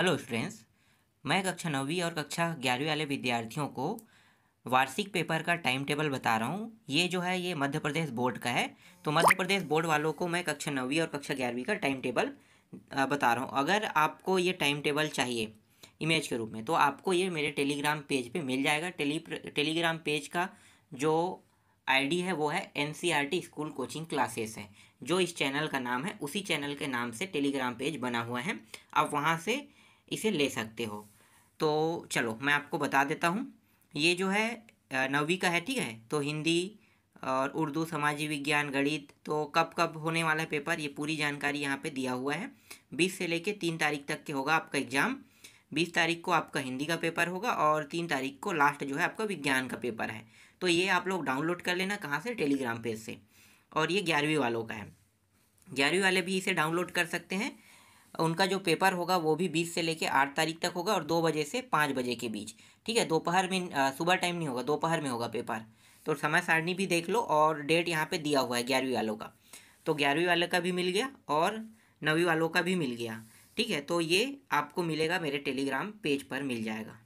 hello students मैं कक्षा नौवीं और कक्षा ग्यारहवीं वाले विद्यार्थियों को वार्षिक पेपर का टाइम टेबल बता रहा हूँ ये जो है ये मध्य प्रदेश बोर्ड का है तो मध्य प्रदेश बोर्ड वालों को मैं कक्षा नौवीं और कक्षा ग्यारहवीं का टाइम टेबल बता रहा हूँ अगर आपको ये टाइम टेबल चाहिए इमेज के रूप में तो आपको ये मेरे टेलीग्राम पेज पे मिल जाएगा टेली टेलीग्राम पेज का जो आईडी है वो है एन स्कूल कोचिंग क्लासेस है जो इस चैनल का नाम है उसी चैनल के नाम से टेलीग्राम पेज बना हुआ है आप वहाँ से इसे ले सकते हो तो चलो मैं आपको बता देता हूँ ये जो है नौवीं का है ठीक है तो हिंदी और उर्दू सामाजिक विज्ञान गणित तो कब कब होने वाला है पेपर ये पूरी जानकारी यहाँ पे दिया हुआ है बीस से लेके तीन तारीख तक के होगा आपका एग्ज़ाम बीस तारीख को आपका हिंदी का पेपर होगा और तीन तारीख को लास्ट जो है आपका विज्ञान का पेपर है तो ये आप लोग डाउनलोड कर लेना कहाँ से टेलीग्राम पेज से और ये ग्यारहवीं वालों का है ग्यारहवीं वाले भी इसे डाउनलोड कर सकते हैं उनका जो पेपर होगा वो भी बीस से लेकर आठ तारीख तक होगा और दो बजे से पाँच बजे के बीच ठीक है दोपहर में सुबह टाइम नहीं होगा दोपहर में होगा पेपर तो समय सारणी भी देख लो और डेट यहाँ पे दिया हुआ है ग्यारहवीं वालों का तो ग्यारहवीं वाले का भी मिल गया और नवी वालों का भी मिल गया ठीक है तो ये आपको मिलेगा मेरे टेलीग्राम पेज पर मिल जाएगा